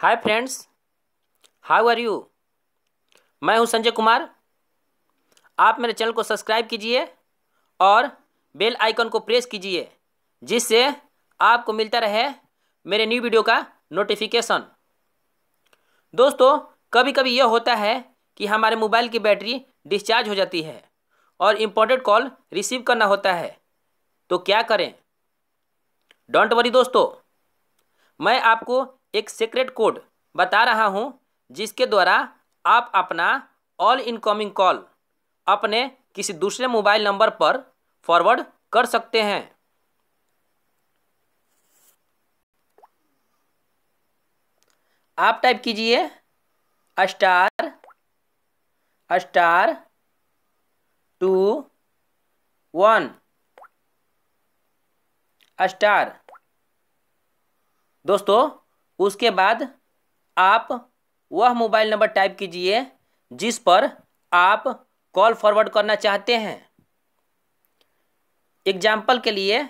hi friends how are you मैं हूं संजय कुमार आप मेरे चैनल को सब्सक्राइब कीजिए और बेल आइकन को प्रेस कीजिए जिससे आपको मिलता रहे मेरे न्यू वीडियो का नोटिफिकेशन दोस्तों कभी कभी यह होता है कि हमारे मोबाइल की बैटरी डिस्चार्ज हो जाती है और इम्पोर्टेंट कॉल रिसीव करना होता है तो क्या करें डोंट वरी दोस्तों मैं आपको एक सीक्रेट कोड बता रहा हूँ जिसके द्वारा आप अपना ऑल इनकमिंग कॉल अपने किसी दूसरे मोबाइल नंबर पर फॉरवर्ड कर सकते हैं आप टाइप कीजिए star star two one star दोस्तों उसके बाद आप वह मोबाइल नंबर टाइप कीजिए जिस पर आप कॉल फॉरवर्ड करना चाहते हैं एग्जाम्पल के लिए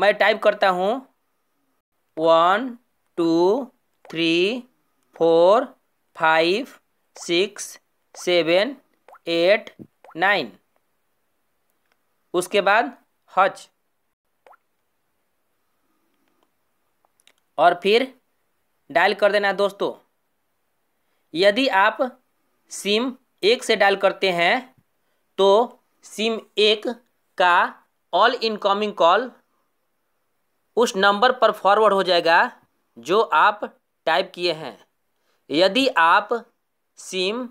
मैं टाइप करता हूँ one two three four five six seven eight nine उसके बाद हज और फिर डायल कर देना है दोस्तों यदि आप सिम एक से डायल करते हैं तो सिम एक का ऑल इनकमिंग कॉल उस नंबर पर फॉरवर्ड हो जाएगा जो आप टाइप किए हैं यदि आप सिम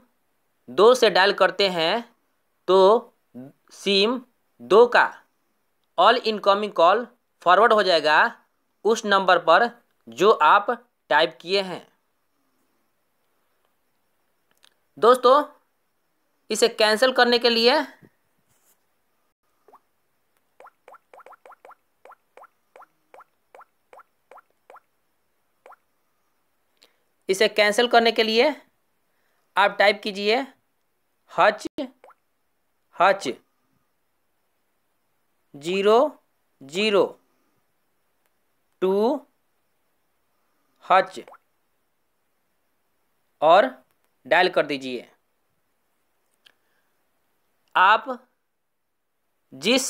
दो से डायल करते हैं तो सिम दो का ऑल इनकमिंग कॉल फॉरवर्ड हो जाएगा उस नंबर पर जो आप टाइप किए हैं दोस्तों इसे कैंसिल करने के लिए इसे कैंसिल करने के लिए आप टाइप कीजिए hash hash zero zero two hash और डायल कर दीजिए आप जिस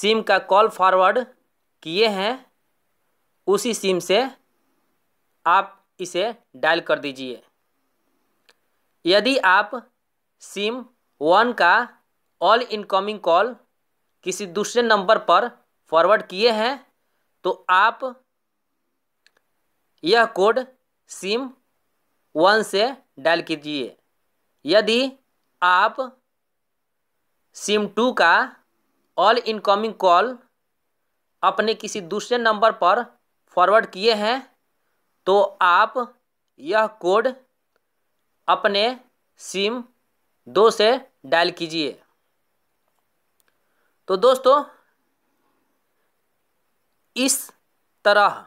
सिम का कॉल फॉरवर्ड किए हैं उसी सिम से आप इसे डायल कर दीजिए यदि आप सिम वन का ऑल इनकमिंग कॉल किसी दूसरे नंबर पर फॉरवर्ड किए हैं तो आप यह कोड सिम वन से डायल कीजिए यदि आप सिम टू का ऑल इनकमिंग कॉल अपने किसी दूसरे नंबर पर फॉरवर्ड किए हैं तो आप यह कोड अपने सिम दो से डायल कीजिए तो दोस्तों इस तरह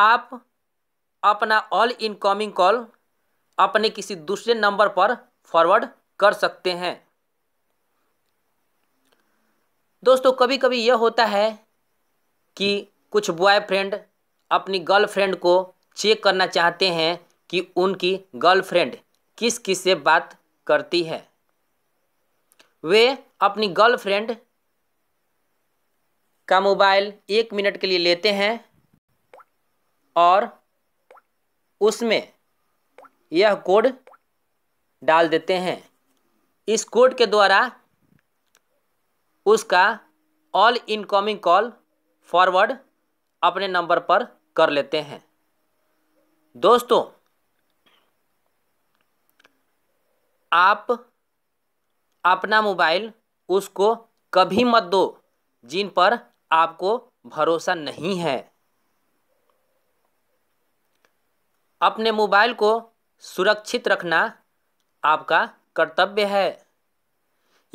आप अपना ऑल इनकमिंग कॉल अपने किसी दूसरे नंबर पर फॉरवर्ड कर सकते हैं दोस्तों कभी कभी यह होता है कि कुछ बॉयफ्रेंड अपनी गर्लफ्रेंड को चेक करना चाहते हैं कि उनकी गर्लफ्रेंड किस किस से बात करती है वे अपनी गर्लफ्रेंड का मोबाइल एक मिनट के लिए लेते हैं और उसमें यह कोड डाल देते हैं इस कोड के द्वारा उसका ऑल इनकमिंग कॉल फॉरवर्ड अपने नंबर पर कर लेते हैं दोस्तों आप अपना मोबाइल उसको कभी मत दो जिन पर आपको भरोसा नहीं है अपने मोबाइल को सुरक्षित रखना आपका कर्तव्य है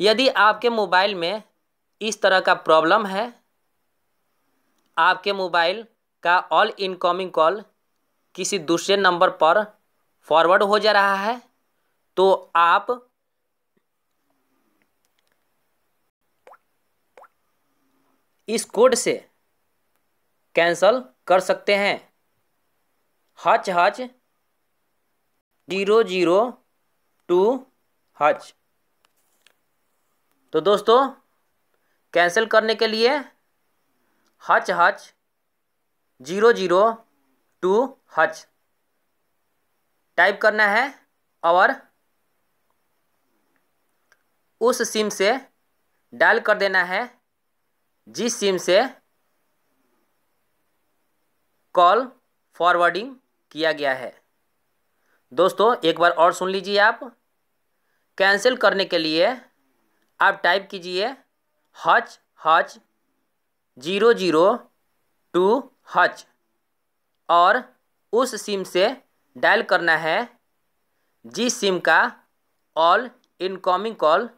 यदि आपके मोबाइल में इस तरह का प्रॉब्लम है आपके मोबाइल का ऑल इनकमिंग कॉल किसी दूसरे नंबर पर फॉरवर्ड हो जा रहा है तो आप इस कोड से कैंसल कर सकते हैं hash hash zero zero two hash तो दोस्तों कैंसिल करने के लिए hash hash zero zero two hash type करना है और उस सिम से डायल कर देना है जिस सिम से कॉल फॉरवर्डिंग किया गया है दोस्तों एक बार और सुन लीजिए आप कैंसिल करने के लिए आप टाइप कीजिए hash hash zero zero two hash और उस सिम से डायल करना है जिस सिम का ऑल इनकमिंग कॉल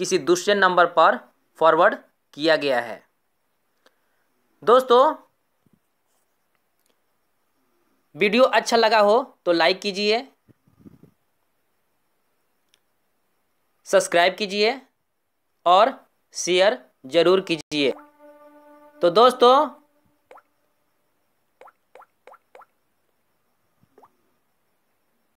किसी दूसरे नंबर पर फॉरवर्ड किया गया है दोस्तों वीडियो अच्छा लगा हो तो लाइक कीजिए सब्सक्राइब कीजिए और शेयर ज़रूर कीजिए तो दोस्तों